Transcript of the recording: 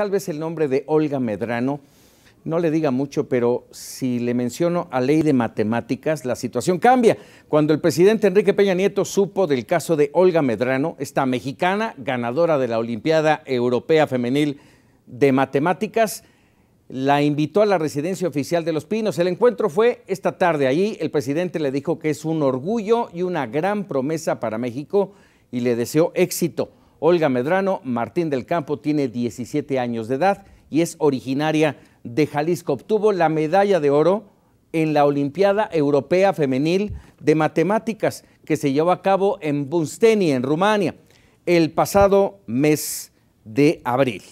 tal vez el nombre de Olga Medrano no le diga mucho, pero si le menciono a ley de matemáticas, la situación cambia. Cuando el presidente Enrique Peña Nieto supo del caso de Olga Medrano, esta mexicana ganadora de la Olimpiada Europea Femenil de Matemáticas, la invitó a la residencia oficial de Los Pinos. El encuentro fue esta tarde allí. El presidente le dijo que es un orgullo y una gran promesa para México y le deseó éxito. Olga Medrano Martín del Campo tiene 17 años de edad y es originaria de Jalisco. Obtuvo la medalla de oro en la Olimpiada Europea Femenil de Matemáticas que se llevó a cabo en Bunsteni, en Rumania, el pasado mes de abril.